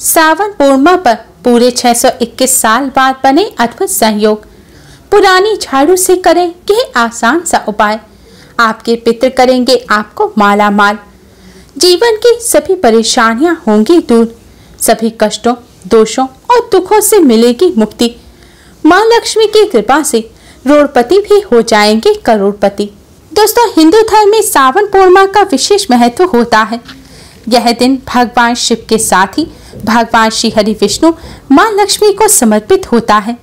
सावन पूर्णिमा पर पूरे 621 साल बाद बने अद्भुत संयोग पुरानी झाड़ू से करें यह आसान सा उपाय आपके पितृ करेंगे आपको माला माल जीवन की सभी परेशानियां होंगी दूर सभी कष्टों दोषों और दुखों से मिलेगी मुक्ति माँ लक्ष्मी की कृपा से रोड़पति भी हो जाएंगे करोड़पति दोस्तों हिंदू धर्म में सावन पूर्णिमा का विशेष महत्व होता है यह दिन भगवान शिव के साथ ही भगवान श्री हरि विष्णु माँ लक्ष्मी को समर्पित होता है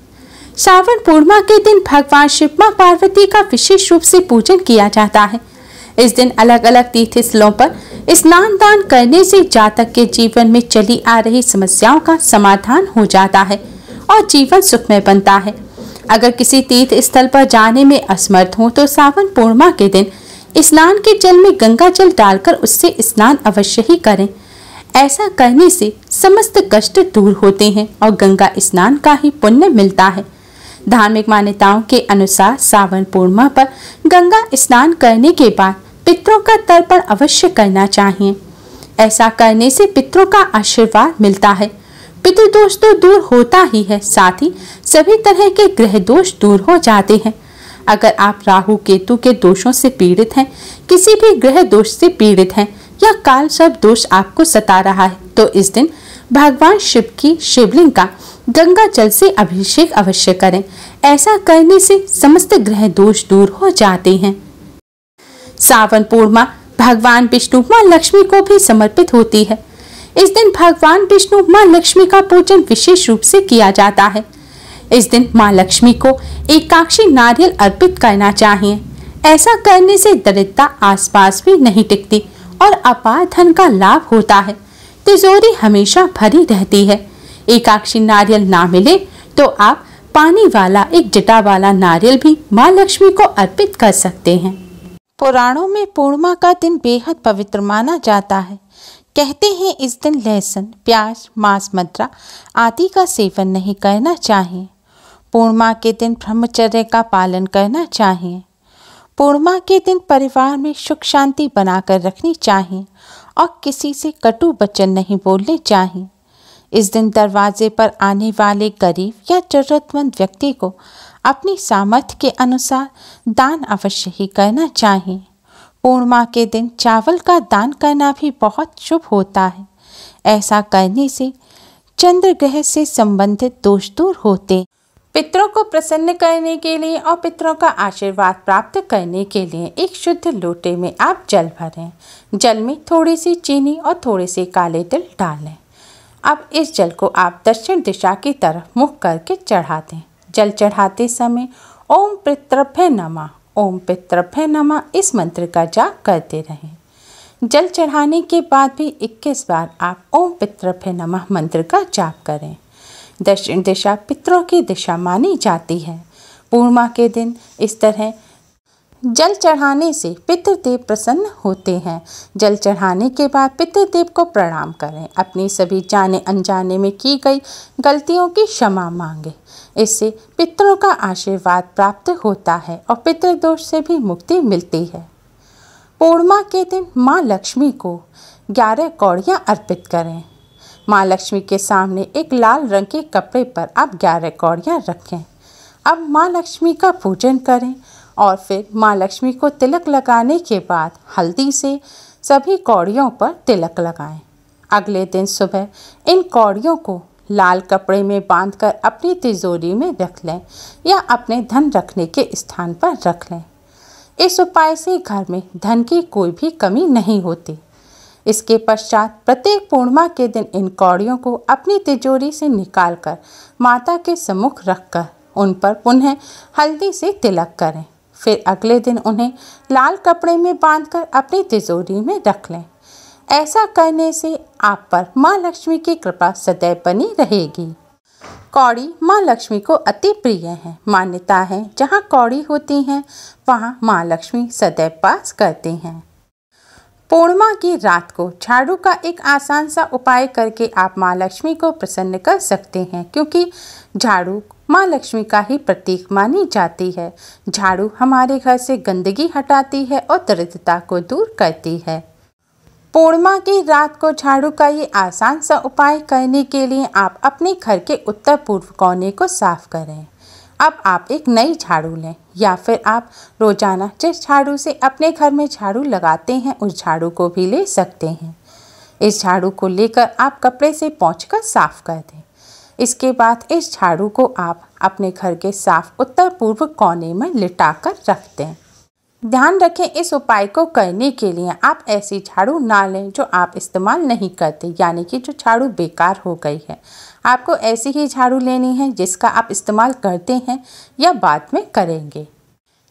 श्रावण पूर्णिमा के दिन भगवान शिव माँ पार्वती का विशेष रूप से पूजन किया जाता है इस दिन अलग अलग तीर्थ स्थलों पर स्नान दान करने से जातक के जीवन में चली आ रही समस्याओं का समाधान हो जाता है और जीवन सुखमय बनता है अगर किसी तीर्थ स्थल पर जाने में असमर्थ हो तो सावन पूर्णिमा के दिन स्नान के जल में गंगा जल डालकर उससे स्नान अवश्य ही करें ऐसा करने से समस्त कष्ट दूर होते हैं और गंगा स्नान का ही पुण्य मिलता है धार्मिक मान्यताओं के अनुसार सावन पूर्णिमा पर गंगा स्नान करने के बाद पितरों का तर्पण अवश्य करना चाहिए ऐसा करने से पितरों का आशीर्वाद मिलता है पितृदोष तो दूर होता ही है साथ ही सभी तरह के ग्रह दोष दूर हो जाते हैं अगर आप राहु केतु के दोषों से पीड़ित हैं किसी भी ग्रह दोष से पीड़ित हैं या काल सब दोष आपको सता रहा है तो इस दिन भगवान शिव की शिवलिंग का गंगा जल से अभिषेक अवश्य करें ऐसा करने से समस्त ग्रह दोष दूर हो जाते हैं सावन पूर्णिमा भगवान विष्णु माँ लक्ष्मी को भी समर्पित होती है इस दिन भगवान विष्णु माँ लक्ष्मी का पूजन विशेष रूप से किया जाता है इस दिन माँ लक्ष्मी को एकाक्षी नारियल अर्पित करना चाहिए ऐसा करने से दरिद्रता आसपास भी नहीं टिकती और अपार धन का लाभ होता है तिजोरी हमेशा भरी रहती है एकाक्षी नारियल ना मिले तो आप पानी वाला एक जटा वाला नारियल भी माँ लक्ष्मी को अर्पित कर सकते हैं पुराणों में पूर्णिमा का दिन बेहद पवित्र माना जाता है कहते हैं इस दिन लहसुन प्याज मांस मद्रा आदि का सेवन नहीं करना चाहिए पूर्णिमा के दिन ब्रह्मचर्य का पालन करना चाहिए पूर्णिमा के दिन परिवार में सुख शांति बनाकर रखनी चाहिए और किसी से कटु वचन नहीं बोलने चाहिए इस दिन दरवाजे पर आने वाले गरीब या जरूरतमंद व्यक्ति को अपनी सामर्थ्य के अनुसार दान अवश्य ही करना चाहिए पूर्णिमा के दिन चावल का दान करना भी बहुत शुभ होता है ऐसा करने से चंद्र ग्रह से संबंधित दोष दूर होते पितरों को प्रसन्न करने के लिए और पितरों का आशीर्वाद प्राप्त करने के लिए एक शुद्ध लोटे में आप जल भरें जल में थोड़ी सी चीनी और थोड़े से काले तिल डालें अब इस जल को आप दक्षिण दिशा की तरफ मुख करके चढ़ा दें जल चढ़ाते समय ओम पितृभ्य नमा ओम पितृभ्य नमा इस मंत्र का जाप करते रहें जल चढ़ाने के बाद भी 21 बार आप ओम पितृभ्य नमः मंत्र का जाप करें दक्षिण दिशा पितरों की दिशा मानी जाती है पूर्णिमा के दिन इस तरह जल चढ़ाने से पितृदेव प्रसन्न होते हैं जल चढ़ाने के बाद पितृदेव को प्रणाम करें अपनी सभी जाने अनजाने में की गई गलतियों की क्षमा मांगे इससे पितरों का आशीर्वाद प्राप्त होता है और पितृदोष से भी मुक्ति मिलती है पूर्णिमा के दिन माँ लक्ष्मी को ग्यारह कौड़ियाँ अर्पित करें माँ लक्ष्मी के सामने एक लाल रंग के कपड़े पर आप ग्यारह कौड़ियाँ रखें अब माँ लक्ष्मी का पूजन करें और फिर माँ लक्ष्मी को तिलक लगाने के बाद हल्दी से सभी कौड़ियों पर तिलक लगाएं। अगले दिन सुबह इन कौड़ियों को लाल कपड़े में बांधकर अपनी तिजोरी में रख लें या अपने धन रखने के स्थान पर रख लें इस उपाय से घर में धन की कोई भी कमी नहीं होती इसके पश्चात प्रत्येक पूर्णिमा के दिन इन कौड़ियों को अपनी तिजोरी से निकालकर माता के सम्मुख रखकर उन पर पुनः हल्दी से तिलक करें फिर अगले दिन उन्हें लाल कपड़े में बांधकर अपनी तिजोरी में रख लें ऐसा करने से आप पर माँ लक्ष्मी की कृपा सदैव बनी रहेगी कौड़ी माँ लक्ष्मी को अति प्रिय है मान्यता है जहाँ कौड़ी होती हैं वहाँ माँ लक्ष्मी सदैव पास करती हैं पूर्णिमा की रात को झाड़ू का एक आसान सा उपाय करके आप माँ लक्ष्मी को प्रसन्न कर सकते हैं क्योंकि झाड़ू माँ लक्ष्मी का ही प्रतीक मानी जाती है झाड़ू हमारे घर से गंदगी हटाती है और दरिद्रता को दूर करती है पूर्णिमा की रात को झाड़ू का ये आसान सा उपाय करने के लिए आप अपने घर के उत्तर पूर्व कोने को साफ करें अब आप एक नई झाड़ू लें या फिर आप रोज़ाना जिस झाड़ू से अपने घर में झाड़ू लगाते हैं उस झाड़ू को भी ले सकते हैं इस झाड़ू को लेकर आप कपड़े से पहुँच कर साफ़ कर दें इसके बाद इस झाड़ू को आप अपने घर के साफ उत्तर पूर्व कोने में लिटा कर रख दें ध्यान रखें इस उपाय को करने के लिए आप ऐसी झाड़ू ना लें जो आप इस्तेमाल नहीं करते यानी कि जो झाड़ू बेकार हो गई है आपको ऐसी ही झाड़ू लेनी है जिसका आप इस्तेमाल करते हैं या बाद में करेंगे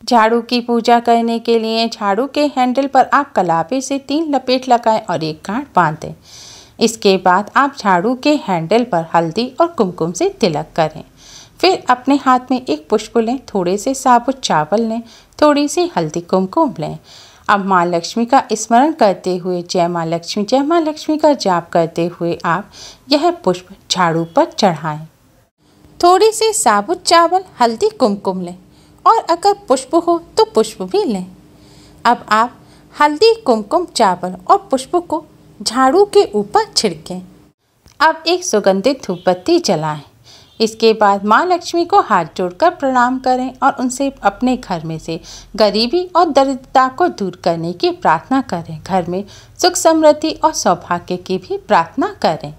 झाड़ू की पूजा करने के लिए झाड़ू के हैंडल पर आप कलापे से तीन लपेट लगाएं और एक गांठ बांध दें इसके बाद आप झाड़ू के हैंडल पर हल्दी और कुमकुम से तिलक करें फिर अपने हाथ में एक पुष्प लें थोड़े से साबुत चावल लें थोड़ी सी हल्दी कुमकुम लें अब माँ लक्ष्मी का स्मरण करते हुए जय माँ लक्ष्मी जय माँ लक्ष्मी का जाप करते हुए आप यह पुष्प झाड़ू पर चढ़ाएं थोड़ी सी साबुत चावल हल्दी कुमकुम लें और अगर पुष्प हो तो पुष्प भी लें अब आप हल्दी कुमकुम चावल और पुष्प को झाड़ू के ऊपर छिड़कें अब एक सुगंधित धूपबत्ती जलाएं इसके बाद माँ लक्ष्मी को हाथ जोड़कर प्रणाम करें और उनसे अपने घर में से गरीबी और दरिद्रता को दूर करने की प्रार्थना करें घर में सुख समृद्धि और सौभाग्य की भी प्रार्थना करें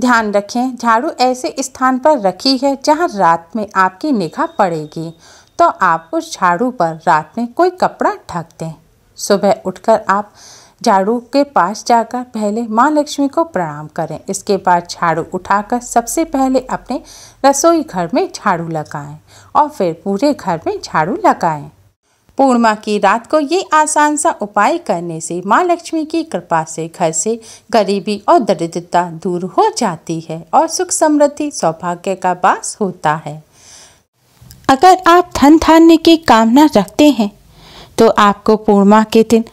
ध्यान रखें झाड़ू ऐसे स्थान पर रखी है जहाँ रात में आपकी निगाह पड़ेगी तो आप उस झाड़ू पर रात में कोई कपड़ा ढक दें सुबह उठकर आप झाड़ू के पास जाकर पहले माँ लक्ष्मी को प्रणाम करें इसके बाद झाड़ू उठाकर सबसे पहले अपने रसोई घर में झाड़ू लगाएं और फिर पूरे घर में झाड़ू लगाएं। पूर्णिमा की रात को ये आसान सा उपाय करने से माँ लक्ष्मी की कृपा से घर से गरीबी और दरिद्रता दूर हो जाती है और सुख समृद्धि सौभाग्य का वास होता है अगर आप धन धान्य की कामना रखते हैं तो आपको पूर्णिमा के दिन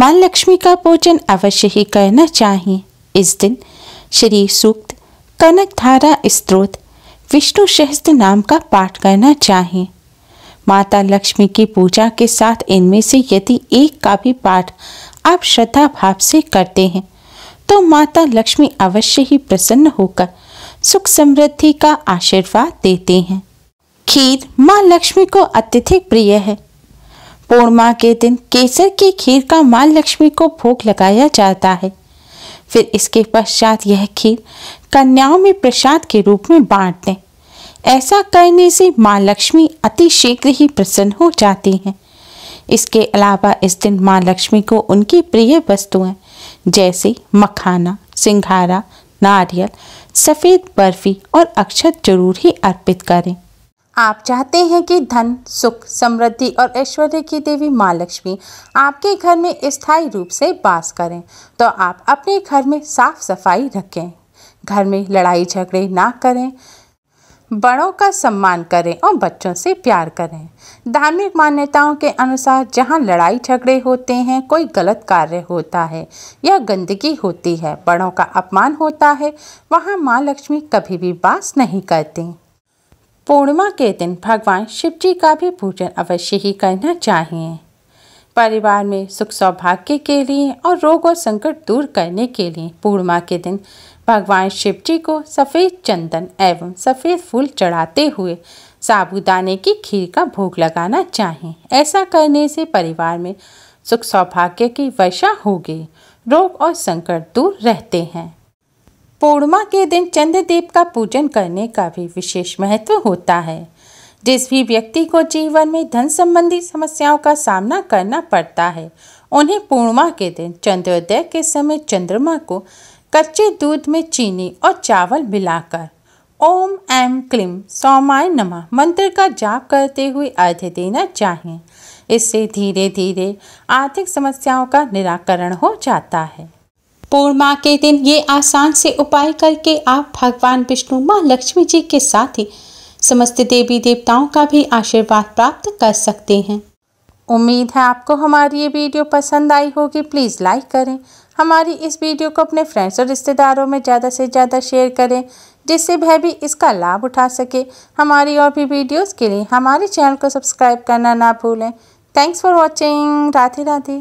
माँ लक्ष्मी का पूजन अवश्य ही करना चाहिए इस दिन श्री सूक्त कनक धारा स्त्रोत विष्णु सहस्त्र नाम का पाठ करना चाहिए माता लक्ष्मी की पूजा के साथ इनमें से यदि एक का भी पाठ आप श्रद्धा भाव से करते हैं तो माता लक्ष्मी अवश्य ही प्रसन्न होकर सुख समृद्धि का आशीर्वाद देते हैं खीर माँ लक्ष्मी को अत्यधिक प्रिय है पूर्णिमा के दिन केसर के खीर का माँ लक्ष्मी को भोग लगाया जाता है फिर इसके पश्चात यह खीर कन्याओं में प्रसाद के रूप में बांट दें ऐसा करने से माँ लक्ष्मी अति शीघ्र ही प्रसन्न हो जाती हैं इसके अलावा इस दिन माँ लक्ष्मी को उनकी प्रिय वस्तुएं जैसे मखाना सिंघारा नारियल सफ़ेद बर्फ़ी और अक्षत जरूर ही अर्पित करें आप चाहते हैं कि धन सुख समृद्धि और ऐश्वर्य की देवी माँ लक्ष्मी आपके घर में स्थायी रूप से बास करें तो आप अपने घर में साफ सफाई रखें घर में लड़ाई झगड़े ना करें बड़ों का सम्मान करें और बच्चों से प्यार करें धार्मिक मान्यताओं के अनुसार जहाँ लड़ाई झगड़े होते हैं कोई गलत कार्य होता है या गंदगी होती है बड़ों का अपमान होता है वहाँ माँ लक्ष्मी कभी भी बास नहीं करती पूर्णिमा के दिन भगवान शिव जी का भी पूजन अवश्य ही करना चाहिए परिवार में सुख सौभाग्य के लिए और रोग और संकट दूर करने के लिए पूर्णिमा के दिन भगवान शिव जी को सफ़ेद चंदन एवं सफ़ेद फूल चढ़ाते हुए साबुदाने की खीर का भोग लगाना चाहिए ऐसा करने से परिवार में सुख सौभाग्य की वर्षा होगी रोग और संकट दूर रहते हैं पूर्णिमा के दिन चंद्रदेव का पूजन करने का भी विशेष महत्व होता है जिस भी व्यक्ति को जीवन में धन संबंधी समस्याओं का सामना करना पड़ता है उन्हें पूर्णिमा के दिन चंद्रोदय के समय चंद्रमा को कच्चे दूध में चीनी और चावल मिलाकर ओम ऐम क्लीम सौमाय नमः मंत्र का जाप करते हुए अर्घ्य देना चाहिए इससे धीरे धीरे आर्थिक समस्याओं का निराकरण हो जाता है पूर्णिमा के दिन ये आसान से उपाय करके आप भगवान विष्णु माँ लक्ष्मी जी के साथ ही समस्त देवी देवताओं का भी आशीर्वाद प्राप्त कर सकते हैं उम्मीद है आपको हमारी ये वीडियो पसंद आई होगी प्लीज़ लाइक करें हमारी इस वीडियो को अपने फ्रेंड्स और रिश्तेदारों में ज़्यादा से ज़्यादा शेयर करें जिससे वह भी इसका लाभ उठा सके हमारी और भी वीडियोस के लिए हमारे चैनल को सब्सक्राइब करना ना भूलें thanks for watching Radhe Radhe